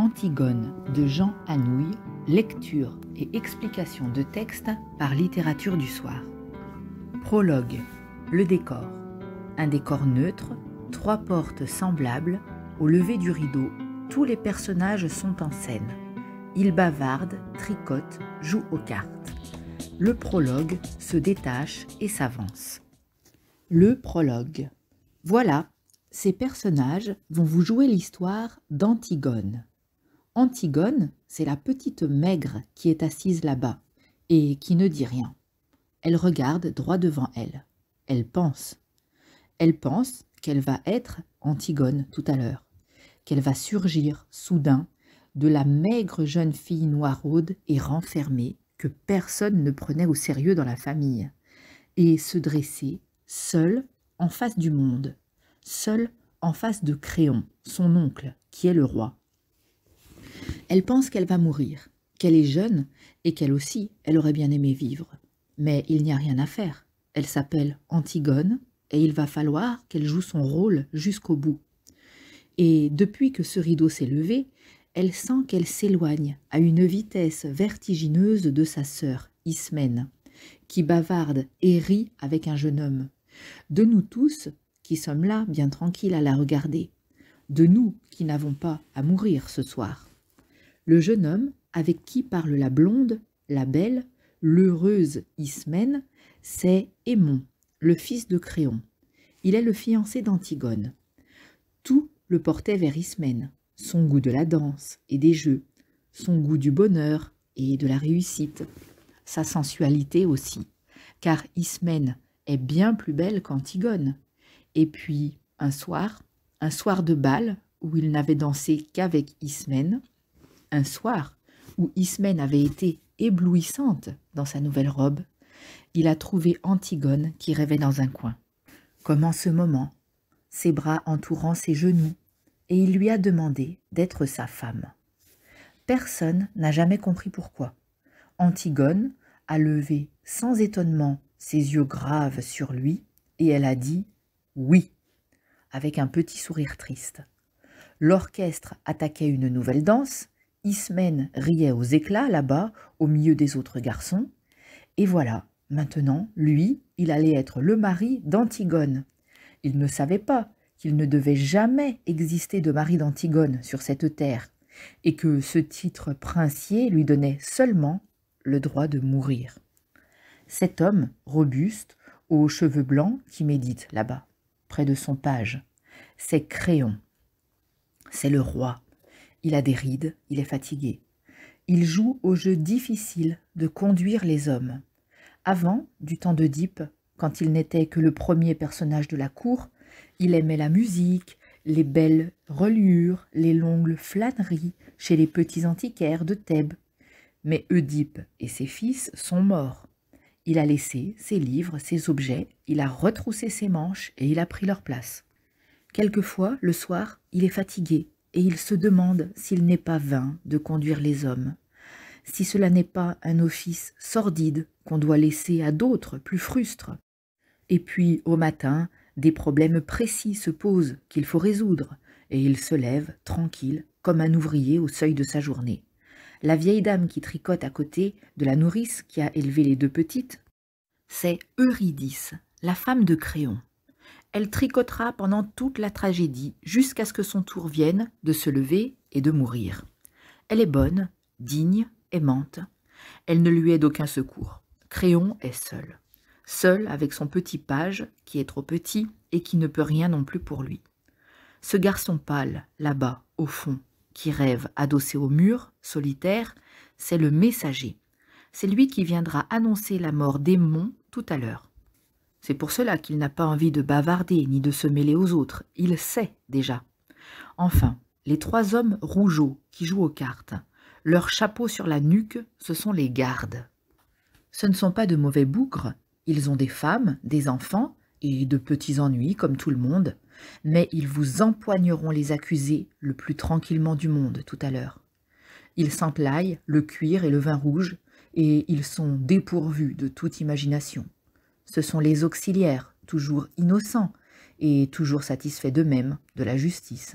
Antigone de Jean Anouilh, lecture et explication de texte par littérature du soir. Prologue. Le décor. Un décor neutre, trois portes semblables. Au lever du rideau, tous les personnages sont en scène. Ils bavardent, tricotent, jouent aux cartes. Le prologue se détache et s'avance. Le prologue. Voilà, ces personnages vont vous jouer l'histoire d'Antigone. Antigone, c'est la petite maigre qui est assise là-bas et qui ne dit rien. Elle regarde droit devant elle. Elle pense. Elle pense qu'elle va être Antigone tout à l'heure, qu'elle va surgir soudain de la maigre jeune fille noiraude et renfermée que personne ne prenait au sérieux dans la famille, et se dresser seule en face du monde, seule en face de Créon, son oncle, qui est le roi, elle pense qu'elle va mourir, qu'elle est jeune, et qu'elle aussi, elle aurait bien aimé vivre. Mais il n'y a rien à faire. Elle s'appelle Antigone, et il va falloir qu'elle joue son rôle jusqu'au bout. Et depuis que ce rideau s'est levé, elle sent qu'elle s'éloigne à une vitesse vertigineuse de sa sœur, Ismène, qui bavarde et rit avec un jeune homme. De nous tous, qui sommes là bien tranquilles à la regarder. De nous qui n'avons pas à mourir ce soir. Le jeune homme, avec qui parle la blonde, la belle, l'heureuse Ismène, c'est Émon, le fils de Créon. Il est le fiancé d'Antigone. Tout le portait vers Ismène, son goût de la danse et des jeux, son goût du bonheur et de la réussite, sa sensualité aussi, car Ismène est bien plus belle qu'Antigone. Et puis, un soir, un soir de bal où il n'avait dansé qu'avec Ismène, un soir où Ismène avait été éblouissante dans sa nouvelle robe, il a trouvé Antigone qui rêvait dans un coin. Comme en ce moment, ses bras entourant ses genoux, et il lui a demandé d'être sa femme. Personne n'a jamais compris pourquoi. Antigone a levé sans étonnement ses yeux graves sur lui, et elle a dit « oui » avec un petit sourire triste. L'orchestre attaquait une nouvelle danse, Ismène riait aux éclats là-bas, au milieu des autres garçons. Et voilà, maintenant, lui, il allait être le mari d'Antigone. Il ne savait pas qu'il ne devait jamais exister de mari d'Antigone sur cette terre, et que ce titre princier lui donnait seulement le droit de mourir. Cet homme, robuste, aux cheveux blancs, qui médite là-bas, près de son page, c'est Créon. C'est le roi, il a des rides, il est fatigué. Il joue au jeu difficile de conduire les hommes. Avant, du temps d'Oedipe, quand il n'était que le premier personnage de la cour, il aimait la musique, les belles reliures, les longues flâneries chez les petits antiquaires de Thèbes. Mais Oedipe et ses fils sont morts. Il a laissé ses livres, ses objets, il a retroussé ses manches et il a pris leur place. Quelquefois, le soir, il est fatigué, et il se demande s'il n'est pas vain de conduire les hommes, si cela n'est pas un office sordide qu'on doit laisser à d'autres plus frustres. Et puis, au matin, des problèmes précis se posent qu'il faut résoudre, et il se lève, tranquille, comme un ouvrier au seuil de sa journée. La vieille dame qui tricote à côté de la nourrice qui a élevé les deux petites, c'est Eurydice, la femme de Créon elle tricotera pendant toute la tragédie, jusqu'à ce que son tour vienne de se lever et de mourir. Elle est bonne, digne, aimante. Elle ne lui est d'aucun secours. Créon est seul. Seul avec son petit page, qui est trop petit et qui ne peut rien non plus pour lui. Ce garçon pâle, là-bas, au fond, qui rêve, adossé au mur, solitaire, c'est le messager. C'est lui qui viendra annoncer la mort d'Aimon tout à l'heure. C'est pour cela qu'il n'a pas envie de bavarder ni de se mêler aux autres, il sait déjà. Enfin, les trois hommes rougeaux qui jouent aux cartes, leur chapeau sur la nuque, ce sont les gardes. Ce ne sont pas de mauvais bougres, ils ont des femmes, des enfants et de petits ennuis comme tout le monde, mais ils vous empoigneront les accusés le plus tranquillement du monde tout à l'heure. Ils s'emplaillent le cuir et le vin rouge, et ils sont dépourvus de toute imagination ce sont les auxiliaires, toujours innocents et toujours satisfaits d'eux-mêmes, de la justice.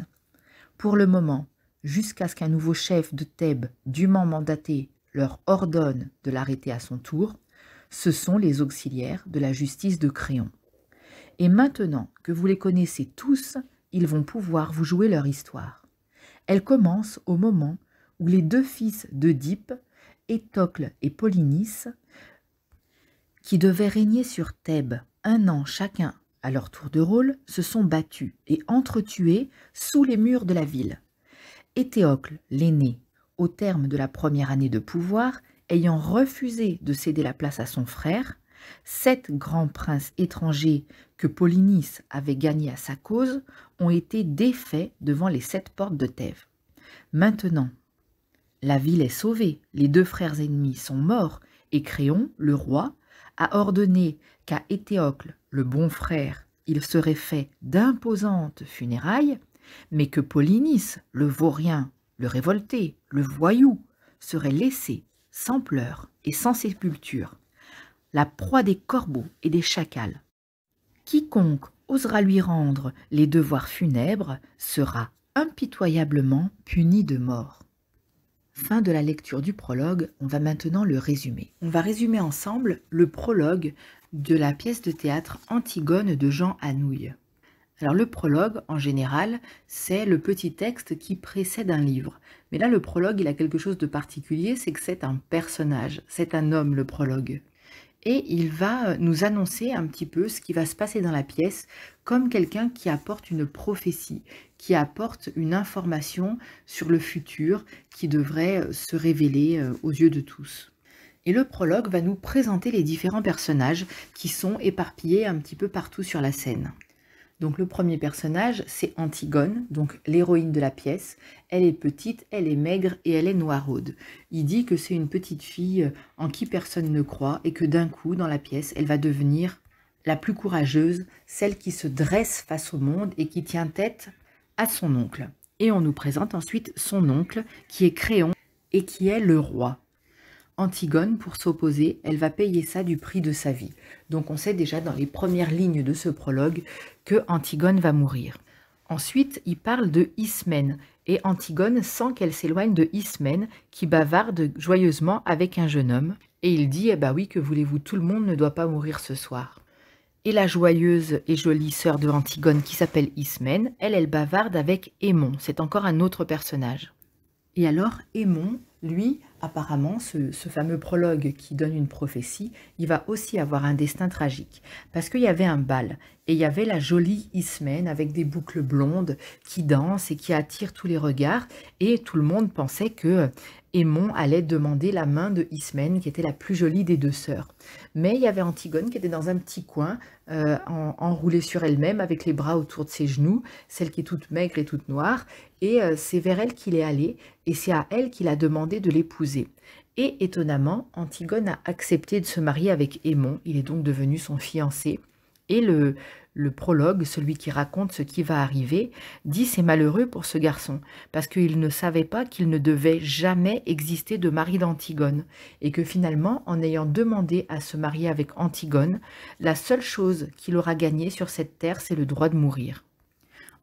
Pour le moment, jusqu'à ce qu'un nouveau chef de Thèbes, dûment mandaté, leur ordonne de l'arrêter à son tour, ce sont les auxiliaires de la justice de Créon. Et maintenant que vous les connaissez tous, ils vont pouvoir vous jouer leur histoire. Elle commence au moment où les deux fils d'Oedipe, Étocle et Polynice, qui devaient régner sur Thèbes un an chacun à leur tour de rôle, se sont battus et entretués sous les murs de la ville. Éthéocle, l'aîné, au terme de la première année de pouvoir, ayant refusé de céder la place à son frère, sept grands princes étrangers que Polynice avait gagnés à sa cause ont été défaits devant les sept portes de Thèbes. Maintenant, la ville est sauvée, les deux frères ennemis sont morts, et Créon, le roi, a ordonné qu'à Éthéocle, le bon frère, il serait fait d'imposantes funérailles, mais que Polynice, le vaurien, le révolté, le voyou, serait laissé sans pleurs et sans sépulture, la proie des corbeaux et des chacals. Quiconque osera lui rendre les devoirs funèbres sera impitoyablement puni de mort. Fin de la lecture du prologue, on va maintenant le résumer. On va résumer ensemble le prologue de la pièce de théâtre Antigone de Jean Anouilh. Alors le prologue, en général, c'est le petit texte qui précède un livre. Mais là, le prologue, il a quelque chose de particulier, c'est que c'est un personnage, c'est un homme, le prologue et il va euh, nous annoncer un petit peu ce qui va se passer dans la pièce comme quelqu'un qui apporte une prophétie, qui apporte une information sur le futur qui devrait euh, se révéler euh, aux yeux de tous. Et le prologue va nous présenter les différents personnages qui sont éparpillés un petit peu partout sur la scène. Donc le premier personnage, c'est Antigone, donc l'héroïne de la pièce. Elle est petite, elle est maigre et elle est noiraude. Il dit que c'est une petite fille euh, en qui personne ne croit et que d'un coup, dans la pièce, elle va devenir la plus courageuse, celle qui se dresse face au monde et qui tient tête à son oncle. Et on nous présente ensuite son oncle, qui est Créon et qui est le roi. Antigone, pour s'opposer, elle va payer ça du prix de sa vie. Donc on sait déjà dans les premières lignes de ce prologue que Antigone va mourir. Ensuite, il parle de Ismène, et Antigone sent qu'elle s'éloigne de Ismène, qui bavarde joyeusement avec un jeune homme, et il dit Eh ben oui, que voulez-vous, tout le monde ne doit pas mourir ce soir. Et la joyeuse et jolie sœur de Antigone, qui s'appelle Ismène, elle, elle bavarde avec Émon, c'est encore un autre personnage. Et alors, Émon lui, apparemment, ce, fameux prologue qui donne une prophétie, il va aussi avoir un destin tragique. Parce qu'il y avait un bal, et il y avait la jolie Ismène avec des boucles blondes qui danse et qui attire tous les regards, et tout le monde pensait que Aimon allait demander la main de Ismène, qui était la plus jolie des deux sœurs. Mais il y avait Antigone qui était dans un petit coin, euh, enroulée sur elle-même, avec les bras autour de ses genoux, celle qui est toute maigre et toute noire, et euh, c'est vers elle qu'il est allé, et c'est à elle qu'il a demandé de l'épouser. Et étonnamment, Antigone a accepté de se marier avec Aimon, il est donc devenu son fiancé. Et le, le prologue, celui qui raconte ce qui va arriver, dit c'est malheureux pour ce garçon, parce qu'il ne savait pas qu'il ne devait jamais exister de mari d'Antigone, et que finalement, en ayant demandé à se marier avec Antigone, la seule chose qu'il aura gagnée sur cette terre, c'est le droit de mourir.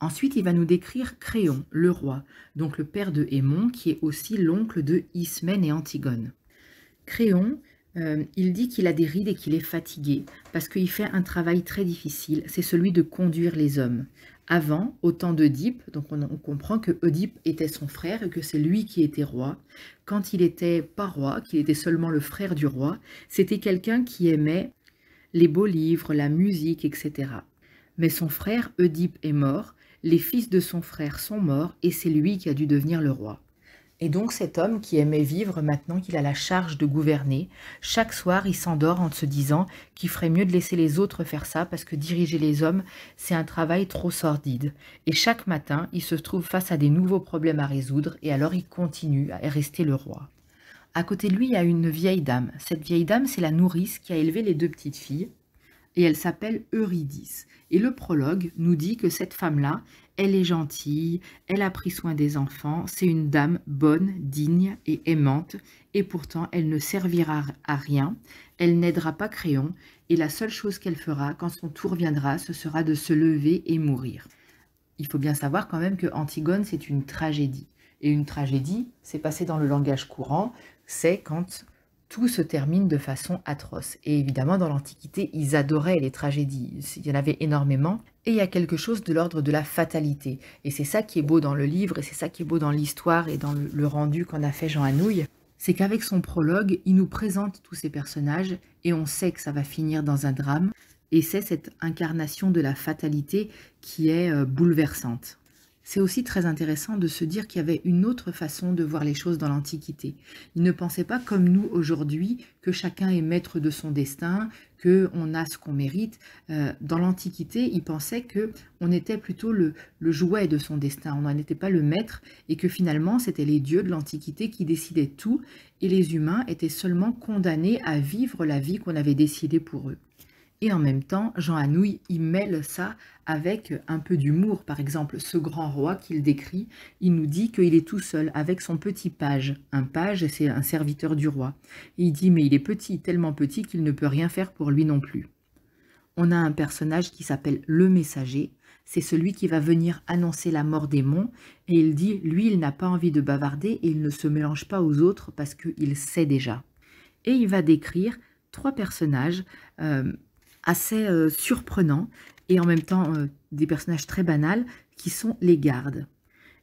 Ensuite, il va nous décrire Créon, le roi, donc le père de Hémon, qui est aussi l'oncle de Ismène et Antigone. Créon, euh, il dit qu'il a des rides et qu'il est fatigué, parce qu'il fait un travail très difficile, c'est celui de conduire les hommes. Avant, au temps d'Oedipe, donc on, comprend que Oedipe était son frère et que c'est lui qui était roi. Quand il était pas roi, qu'il était seulement le frère du roi, c'était quelqu'un qui aimait les beaux livres, la musique, etc. Mais son frère Oedipe est mort les fils de son frère sont morts et c'est lui qui a dû devenir le roi. Et donc cet homme qui aimait vivre maintenant qu'il a la charge de gouverner, chaque soir il s'endort en se disant qu'il ferait mieux de laisser les autres faire ça parce que diriger les hommes, c'est un travail trop sordide. Et chaque matin, il se trouve face à des nouveaux problèmes à résoudre et alors il continue à rester le roi. À côté de lui, il y a une vieille dame. Cette vieille dame, c'est la nourrice qui a élevé les deux petites filles et elle s'appelle Eurydice. Et le prologue nous dit que cette femme-là, elle est gentille, elle a pris soin des enfants, c'est une dame bonne, digne et aimante, et pourtant elle ne servira à rien, elle n'aidera pas Créon, et la seule chose qu'elle fera quand son tour viendra, ce sera de se lever et mourir. Il faut bien savoir quand même que Antigone, c'est une tragédie. Et une tragédie, c'est passé dans le langage courant, c'est quand tout se termine de façon atroce. Et évidemment, dans l'Antiquité, ils adoraient les tragédies, il y en avait énormément, et il y a quelque chose de l'ordre de la fatalité. Et c'est ça qui est beau dans le livre, et c'est ça qui est beau dans l'histoire et dans le, rendu qu'on a fait Jean Anouilh, c'est qu'avec son prologue, il nous présente tous ces personnages, et on sait que ça va finir dans un drame, et c'est cette incarnation de la fatalité qui est euh, bouleversante. C'est aussi très intéressant de se dire qu'il y avait une autre façon de voir les choses dans l'Antiquité. Ils ne pensaient pas comme nous aujourd'hui que chacun est maître de son destin, que on a ce qu'on mérite. Euh, dans l'Antiquité, ils pensaient que on était plutôt le, le jouet de son destin, on n'en était pas le maître, et que finalement c'était les dieux de l'Antiquité qui décidaient tout, et les humains étaient seulement condamnés à vivre la vie qu'on avait décidée pour eux. Et en même temps, Jean Anouilh y mêle ça avec un peu d'humour. Par exemple, ce grand roi qu'il décrit, il nous dit qu'il est tout seul avec son petit page. Un page, c'est un serviteur du roi. il dit mais il est petit, tellement petit qu'il ne peut rien faire pour lui non plus. On a un personnage qui s'appelle le messager. C'est celui qui va venir annoncer la mort des monts. Et il dit, lui, il n'a pas envie de bavarder et il ne se mélange pas aux autres parce qu'il sait déjà. Et il va décrire trois personnages. Euh, assez euh, surprenant, et en même temps euh, des personnages très banals qui sont les gardes.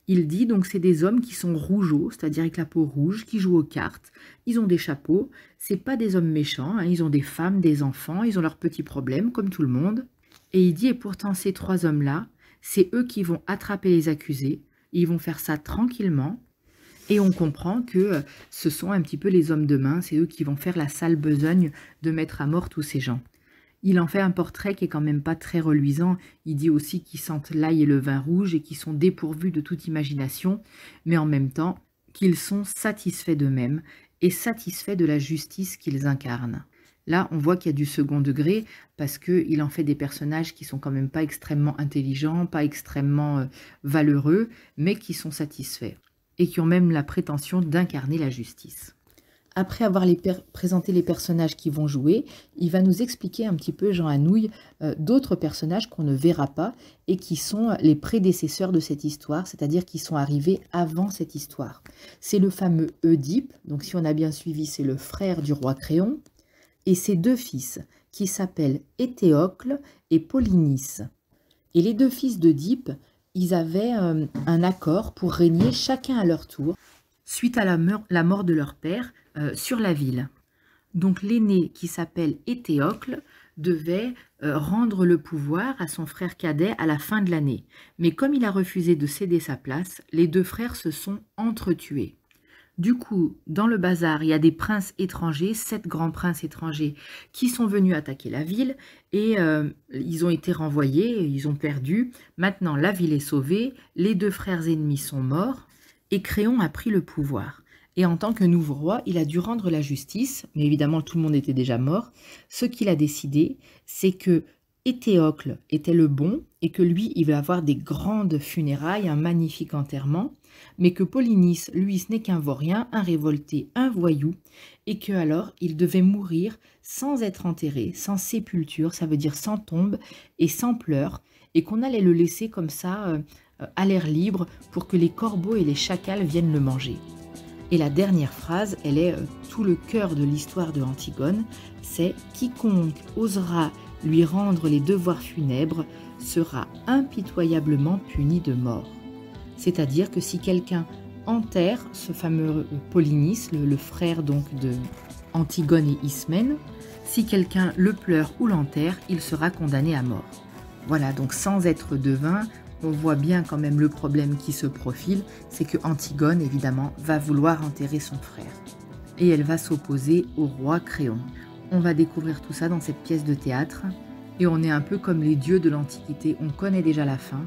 Il dit donc c'est des hommes qui sont rougeaux, c'est-à-dire avec la peau rouge, qui jouent aux cartes, ils ont des chapeaux, c'est pas des hommes méchants, hein. ils ont des femmes, des enfants, ils ont leurs petits problèmes comme tout le monde. Et il dit et pourtant ces trois hommes-là, c'est eux qui vont attraper les accusés, ils vont faire ça tranquillement, et on comprend que euh, ce sont un petit peu les hommes de main, c'est eux qui vont faire la sale besogne de mettre à mort tous ces gens. Il en fait un portrait qui est quand même pas très reluisant. Il dit aussi qu'ils sentent l'ail et le vin rouge et qu'ils sont dépourvus de toute imagination, mais en même temps qu'ils sont satisfaits d'eux-mêmes et satisfaits de la justice qu'ils incarnent. Là, on voit qu'il y a du second degré parce qu'il en fait des personnages qui sont quand même pas extrêmement intelligents, pas extrêmement euh, valeureux, mais qui sont satisfaits et qui ont même la prétention d'incarner la justice après avoir les présenté les personnages qui vont jouer, il va nous expliquer un petit peu, Jean Hanouille, euh, d'autres personnages qu'on ne verra pas et qui sont les prédécesseurs de cette histoire, c'est-à-dire qui sont arrivés avant cette histoire. C'est le fameux Oedipe, donc si on a bien suivi, c'est le frère du roi Créon, et ses deux fils, qui s'appellent Étéocle et Polynice. Et les deux fils d'Oedipe, ils avaient euh, un accord pour régner chacun à leur tour, suite à la, mort de leur père, euh, sur la ville. Donc l'aîné qui s'appelle Éthéocle devait euh, rendre le pouvoir à son frère cadet à la fin de l'année. Mais comme il a refusé de céder sa place, les deux frères se sont entretués. Du coup, dans le bazar, il y a des princes étrangers, sept grands princes étrangers, qui sont venus attaquer la ville et euh, ils ont été renvoyés, ils ont perdu. Maintenant, la ville est sauvée, les deux frères ennemis sont morts et Créon a pris le pouvoir et en tant que nouveau roi, il a dû rendre la justice, mais évidemment tout le monde était déjà mort. Ce qu'il a décidé, c'est que Étéocle était le bon et que lui, il va avoir des grandes funérailles, un magnifique enterrement, mais que Polynice, lui, ce n'est qu'un vaurien, un révolté, un voyou, et que alors il devait mourir sans être enterré, sans sépulture, ça veut dire sans tombe et sans pleurs, et qu'on allait le laisser comme ça euh, euh, à l'air libre pour que les corbeaux et les chacals viennent le manger. Et la dernière phrase, elle est euh, tout le cœur de l'histoire de Antigone, c'est quiconque osera lui rendre les devoirs funèbres sera impitoyablement puni de mort. C'est-à-dire que si quelqu'un enterre ce fameux euh, Polynice, le, frère donc de Antigone et Ismène, si quelqu'un le pleure ou l'enterre, il sera condamné à mort. Voilà, donc sans être devin, on voit bien quand même le problème qui se profile, c'est que Antigone, évidemment, va vouloir enterrer son frère. Et elle va s'opposer au roi Créon. On va découvrir tout ça dans cette pièce de théâtre, et on est un peu comme les dieux de l'Antiquité, on connaît déjà la fin,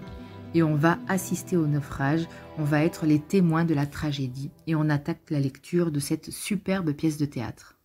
et on va assister au naufrage, on va être les témoins de la tragédie, et on attaque la lecture de cette superbe pièce de théâtre.